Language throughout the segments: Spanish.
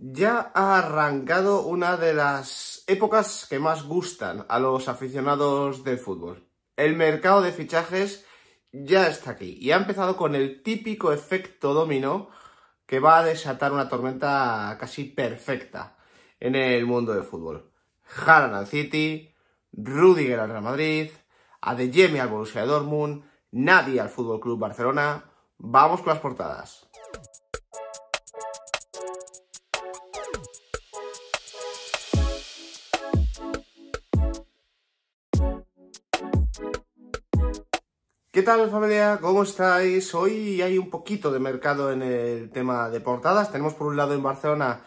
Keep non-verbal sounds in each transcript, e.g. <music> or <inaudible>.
Ya ha arrancado una de las épocas que más gustan a los aficionados del fútbol. El mercado de fichajes ya está aquí y ha empezado con el típico efecto domino que va a desatar una tormenta casi perfecta en el mundo del fútbol. Haran al City, Rudiger al Real Madrid, Adeyemi al Borussia Dortmund, Nadie al Fútbol Club Barcelona. Vamos con las portadas. tal familia? ¿Cómo estáis? Hoy hay un poquito de mercado en el tema de portadas. Tenemos por un lado en Barcelona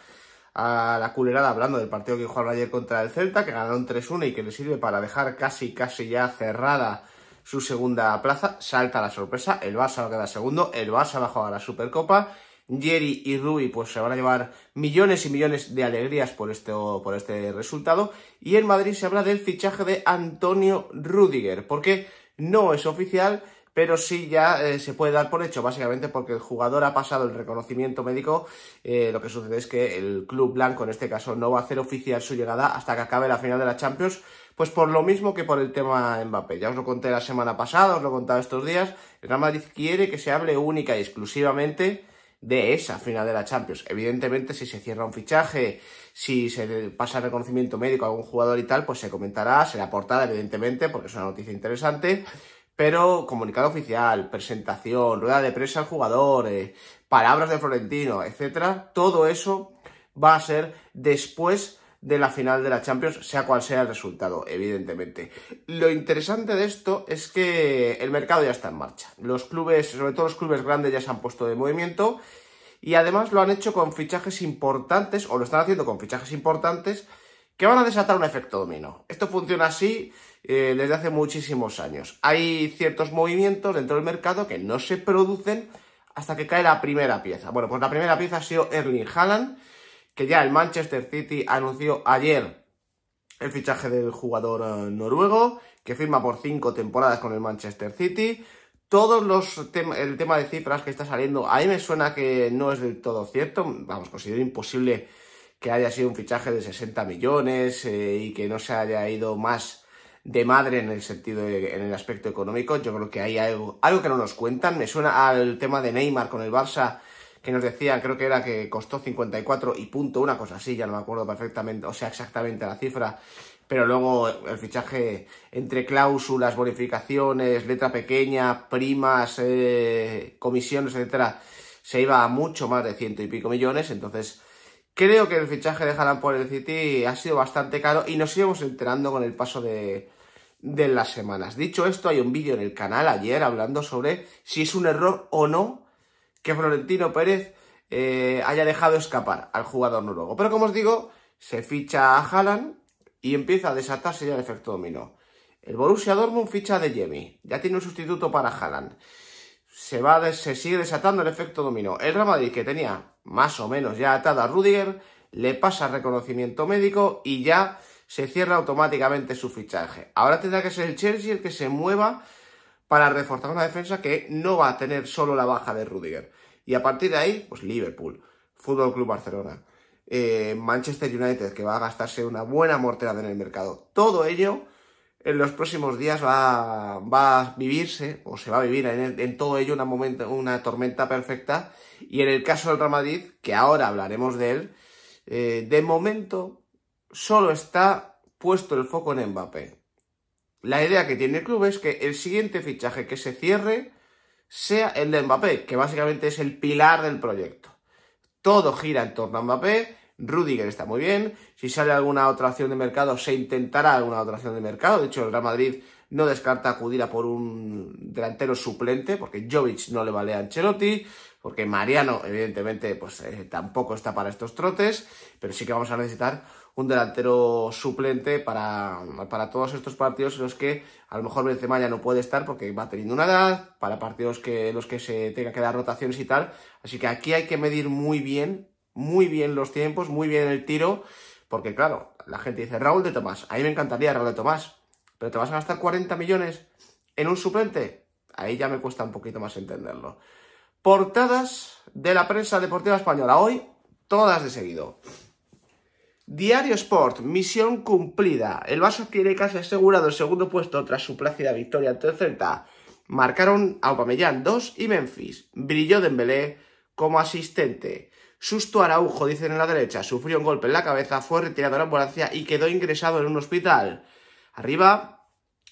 a la culerada hablando del partido que jugaron ayer contra el Celta, que ganaron 3-1 y que le sirve para dejar casi, casi ya cerrada su segunda plaza. Salta la sorpresa, el Barça va a quedar segundo, el Barça va a jugar a la Supercopa. Jerry y Rui, pues se van a llevar millones y millones de alegrías por este, por este resultado. Y en Madrid se habla del fichaje de Antonio Rudiger, porque no es oficial, pero sí ya eh, se puede dar por hecho, básicamente porque el jugador ha pasado el reconocimiento médico. Eh, lo que sucede es que el club blanco, en este caso, no va a hacer oficial su llegada hasta que acabe la final de la Champions. Pues por lo mismo que por el tema Mbappé. Ya os lo conté la semana pasada, os lo he contado estos días. El Real Madrid quiere que se hable única y exclusivamente de esa final de la Champions. Evidentemente, si se cierra un fichaje, si se pasa el reconocimiento médico a algún jugador y tal, pues se comentará, será portada evidentemente, porque es una noticia interesante. Pero comunicado oficial, presentación, rueda de prensa al jugador, eh, palabras de Florentino, etcétera, todo eso va a ser después de la final de la Champions, sea cual sea el resultado, evidentemente. Lo interesante de esto es que el mercado ya está en marcha. Los clubes, sobre todo los clubes grandes, ya se han puesto de movimiento y además lo han hecho con fichajes importantes, o lo están haciendo con fichajes importantes, que van a desatar un efecto dominó. Esto funciona así eh, desde hace muchísimos años. Hay ciertos movimientos dentro del mercado que no se producen hasta que cae la primera pieza. Bueno, pues la primera pieza ha sido Erling Haaland, que ya el Manchester City anunció ayer el fichaje del jugador eh, noruego, que firma por cinco temporadas con el Manchester City. Todos los temas, el tema de cifras que está saliendo, a mí me suena que no es del todo cierto. Vamos, considero imposible que haya sido un fichaje de 60 millones eh, y que no se haya ido más de madre en el sentido, en el aspecto económico. Yo creo que hay algo, algo que no nos cuentan. Me suena al tema de Neymar con el Barça que nos decían, creo que era que costó 54 y punto, una cosa así, ya no me acuerdo perfectamente, o sea, exactamente la cifra, pero luego el fichaje entre cláusulas, bonificaciones, letra pequeña, primas, eh, comisiones, etcétera, se iba a mucho más de ciento y pico millones, entonces... Creo que el fichaje de Haaland por el City ha sido bastante caro y nos íbamos enterando con el paso de las semanas. Dicho esto, hay un vídeo en el canal ayer hablando sobre si es un error o no que Florentino Pérez eh, haya dejado escapar al jugador noruego. Pero como os digo, se ficha a Haaland y empieza a desatarse ya el efecto dominó. El Borussia Dortmund ficha de Jemi, ya tiene un sustituto para Haaland. Se, sigue desatando el efecto dominó. El Real Madrid, que tenía más o menos ya atado a Rudiger, le pasa reconocimiento médico y ya se cierra automáticamente su fichaje. Ahora tendrá que ser el Chelsea el que se mueva para reforzar una defensa que no va a tener solo la baja de Rudiger. Y a partir de ahí, pues Liverpool, Fútbol Club Barcelona, eh, Manchester United, que va a gastarse una buena mortera en el mercado. Todo ello en los próximos días va, a vivirse, o se va a vivir en, todo ello una, tormenta perfecta. Y en el caso del Real Madrid, que ahora hablaremos de él, eh, de momento solo está puesto el foco en Mbappé la idea que tiene el club es que el siguiente fichaje que se cierre sea el de Mbappé, que básicamente es el pilar del proyecto. Todo gira en torno a Mbappé, Rudiger está muy bien, si sale alguna otra acción de mercado se intentará alguna otra acción de mercado, de hecho el Real Madrid no descarta acudir a por un delantero suplente, porque Jovic no le vale a Ancelotti, porque Mariano, evidentemente, pues eh, tampoco está para estos trotes, pero sí que vamos a necesitar un delantero suplente para, para todos estos partidos en los que a lo mejor Benzema ya no puede estar porque va teniendo una edad, para partidos que, los que se tenga que dar rotaciones y tal. Así que aquí hay que medir muy bien, muy bien los tiempos, muy bien el tiro, porque claro, la gente dice Raúl de Tomás, a mí me encantaría Raúl de Tomás, pero te vas a gastar 40 millones en un suplente, ahí ya me cuesta un poquito más entenderlo. Portadas de la prensa deportiva española, hoy todas de seguido. Diario Sport, misión cumplida. El vaso quiere casi asegurado el segundo puesto tras su plácida victoria ante el Celta. Marcaron a Aubameyang 2 y Memphis. Brilló Dembélé como asistente. Susto Araujo, dicen en la derecha, sufrió un golpe en la cabeza, fue retirado de la ambulancia y quedó ingresado en un hospital. Arriba,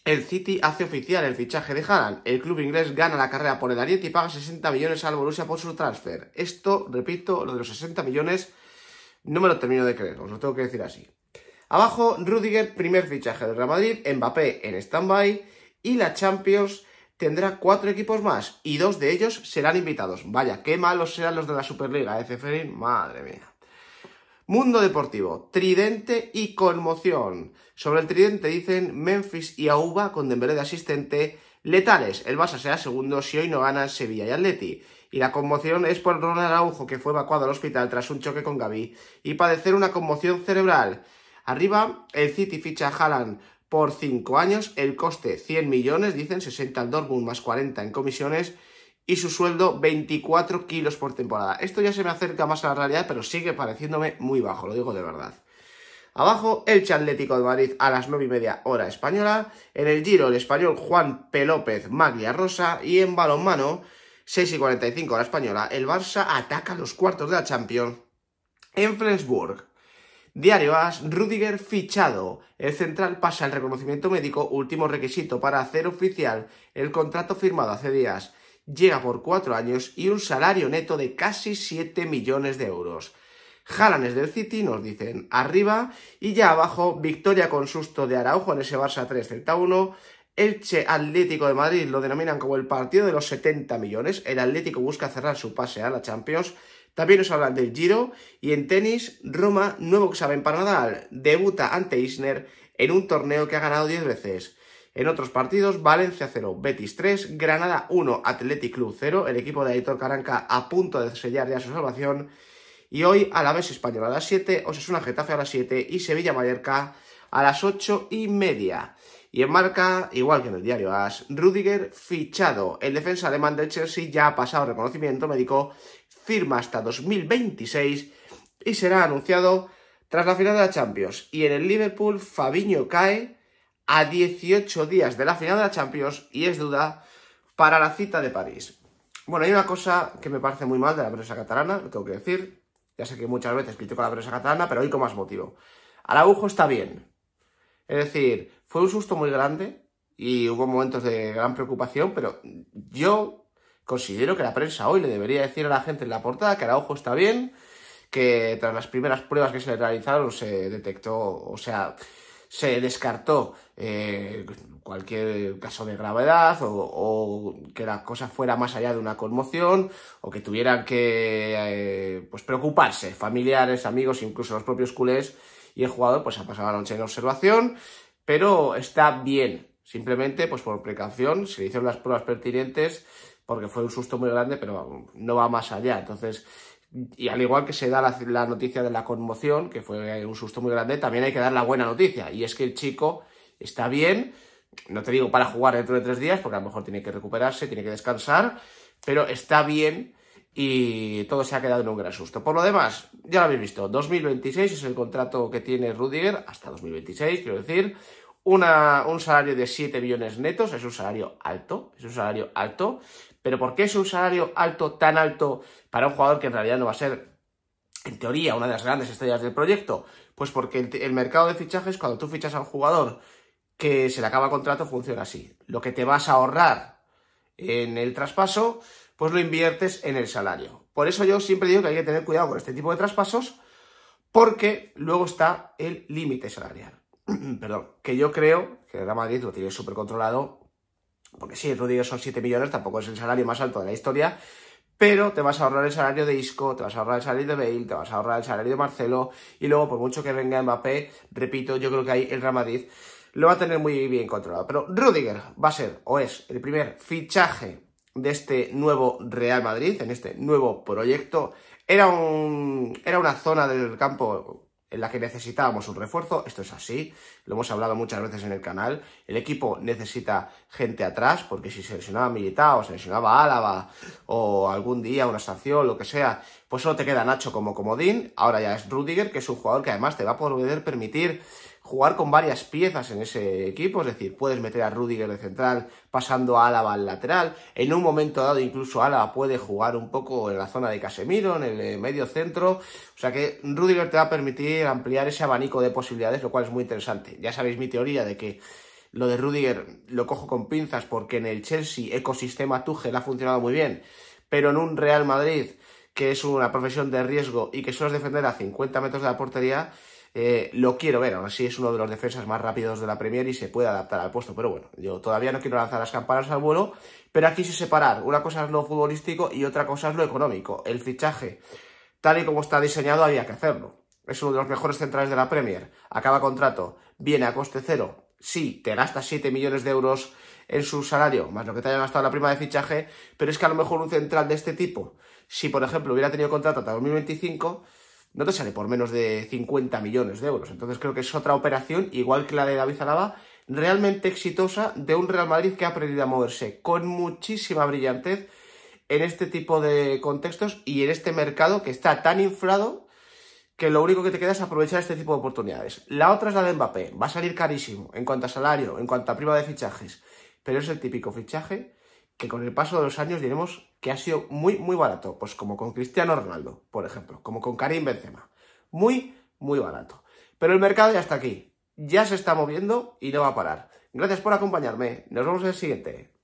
el City hace oficial el fichaje de Haaland. El club inglés gana la carrera por el Ariete y paga 60 millones al Borussia por su transfer. Esto, repito, lo de los 60 millones no me lo termino de creer, os lo tengo que decir así. Abajo, Rudiger, primer fichaje de Real Madrid, Mbappé en stand-by y la Champions tendrá cuatro equipos más y dos de ellos serán invitados. Vaya, qué malos serán los de la Superliga, Ezeferín, ¿eh, Madre mía. Mundo Deportivo, tridente y conmoción. Sobre el tridente dicen Memphis y Auba con Dembélé de asistente letales. El Barça será segundo si hoy no gana Sevilla y Atleti. Y la conmoción es por Ronald Araujo que fue evacuado al hospital tras un choque con Gaby y padecer una conmoción cerebral. Arriba, el City ficha a Haaland por 5 años, el coste 100 millones, dicen 60 al Dortmund más 40 en comisiones y su sueldo 24 kilos por temporada. Esto ya se me acerca más a la realidad, pero sigue pareciéndome muy bajo, lo digo de verdad. Abajo, el Atlético de Madrid a las 9 y media hora española. En el Giro, el español Juan P. López Maglia Rosa. Y en balonmano, 6 y 45 hora española, el Barça ataca los cuartos de la Champions en Flensburg. Diario As, Rudiger fichado. El central pasa el reconocimiento médico, último requisito para hacer oficial el contrato firmado hace días llega por cuatro años y un salario neto de casi 7 millones de euros. Jalanes del City, nos dicen arriba, y ya abajo, victoria con susto de Araujo en ese Barça 3 Celta 1, Elche Atlético de Madrid lo denominan como el partido de los 70 millones, el Atlético busca cerrar su pase a la Champions, también nos hablan del Giro, y en tenis, Roma, nuevo sabe para Nadal, debuta ante Isner en un torneo que ha ganado 10 veces. En otros partidos, Valencia 0, Betis 3, Granada 1, Athletic Club 0, el equipo de Aitor Caranca a punto de sellar ya su salvación. Y hoy a la vez Española a las 7, Osasuna Getafe a las 7 y Sevilla Mallorca a las 8 y media. Y en marca, igual que en el diario AS, Rudiger fichado. El defensa alemán del Chelsea ya ha pasado reconocimiento médico, firma hasta 2026 y será anunciado tras la final de la Champions. Y en el Liverpool, Fabiño cae a 18 días de la final de la Champions y es duda para la cita de París. Bueno, hay una cosa que me parece muy mal de la prensa catalana, lo tengo que decir. Ya sé que muchas veces critico a la prensa catalana, pero hoy con más motivo. Araujo está bien. Es decir, fue un susto muy grande y hubo momentos de gran preocupación, pero yo considero que la prensa hoy le debería decir a la gente en la portada que Araujo está bien, que tras las primeras pruebas que se le realizaron se detectó, o sea, se descartó eh, cualquier caso de gravedad o, que la cosa fuera más allá de una conmoción o que tuvieran que eh, pues preocuparse familiares, amigos, incluso los propios culés y el jugador pues ha pasado la noche en observación, pero está bien. Simplemente, pues por precaución, se hicieron las pruebas pertinentes porque fue un susto muy grande, pero no va más allá. Entonces, y al igual que se da la, noticia de la conmoción, que fue un susto muy grande, también hay que dar la buena noticia. Y es que el chico está bien, no te digo para jugar dentro de tres días, porque a lo mejor tiene que recuperarse, tiene que descansar, pero está bien y todo se ha quedado en un gran susto. Por lo demás, ya lo habéis visto, 2026 es el contrato que tiene Rudiger, hasta 2026, quiero decir, una, un salario de 7 millones netos, es un salario alto, es un salario alto, pero ¿por qué es un salario alto, tan alto, para un jugador que en realidad no va a ser, en teoría, una de las grandes estrellas del proyecto? Pues porque el, mercado de fichajes, cuando tú fichas a un jugador que se le acaba el contrato, funciona así. Lo que te vas a ahorrar en el traspaso, pues lo inviertes en el salario. Por eso yo siempre digo que hay que tener cuidado con este tipo de traspasos, porque luego está el límite salarial. <clears throat> Perdón, que yo creo que el Real Madrid lo tiene súper controlado porque sí, Rudiger son 7 millones, tampoco es el salario más alto de la historia, pero te vas a ahorrar el salario de Isco, te vas a ahorrar el salario de Bale, te vas a ahorrar el salario de Marcelo, y luego, por mucho que venga Mbappé, repito, yo creo que ahí el Real Madrid lo va a tener muy bien controlado. Pero Rudiger va a ser, o es, el primer fichaje de este nuevo Real Madrid, en este nuevo proyecto. Era, era una zona del campo en la que necesitábamos un refuerzo, esto es así, lo hemos hablado muchas veces en el canal, el equipo necesita gente atrás, porque si se lesionaba Militao, se lesionaba Álava, o algún día una estación, lo que sea, pues solo te queda Nacho como comodín, ahora ya es Rudiger, que es un jugador que además te va a poder permitir jugar con varias piezas en ese equipo, es decir, puedes meter a Rudiger de central pasando a Álava al lateral, en un momento dado incluso Álava puede jugar un poco en la zona de Casemiro, en el eh, medio centro, o sea que Rudiger te va a permitir ampliar ese abanico de posibilidades, lo cual es muy interesante. Ya sabéis mi teoría de que lo de Rudiger lo cojo con pinzas porque en el Chelsea ecosistema Tuchel ha funcionado muy bien, pero en un Real Madrid que es una profesión de riesgo y que sueles defender a 50 metros de la portería, eh, lo quiero ver, aún así es uno de los defensas más rápidos de la Premier y se puede adaptar al puesto. Pero bueno, yo todavía no quiero lanzar las campanas al vuelo, pero aquí sí separar. Una cosa es lo futbolístico y otra cosa es lo económico. El fichaje, tal y como está diseñado, había que hacerlo. Es uno de los mejores centrales de la Premier. Acaba contrato, viene a coste cero. Sí, te gastas 7 millones de euros en su salario, más lo que te haya gastado la prima de fichaje, pero es que a lo mejor un central de este tipo, si por ejemplo hubiera tenido contrato hasta 2025, no te sale por menos de 50 millones de euros. Entonces creo que es otra operación, igual que la de David Alaba, realmente exitosa de un Real Madrid que ha aprendido a moverse con muchísima brillantez en este tipo de contextos y en este mercado que está tan inflado que lo único que te queda es aprovechar este tipo de oportunidades. La otra es la de Mbappé, va a salir carísimo en cuanto a salario, en cuanto a prima de fichajes, pero es el típico fichaje que con el paso de los años diremos que ha sido muy, muy barato. Pues como con Cristiano Ronaldo, por ejemplo, como con Karim Benzema. Muy, muy barato. Pero el mercado ya está aquí, ya se está moviendo y no va a parar. Gracias por acompañarme. Nos vemos en el siguiente.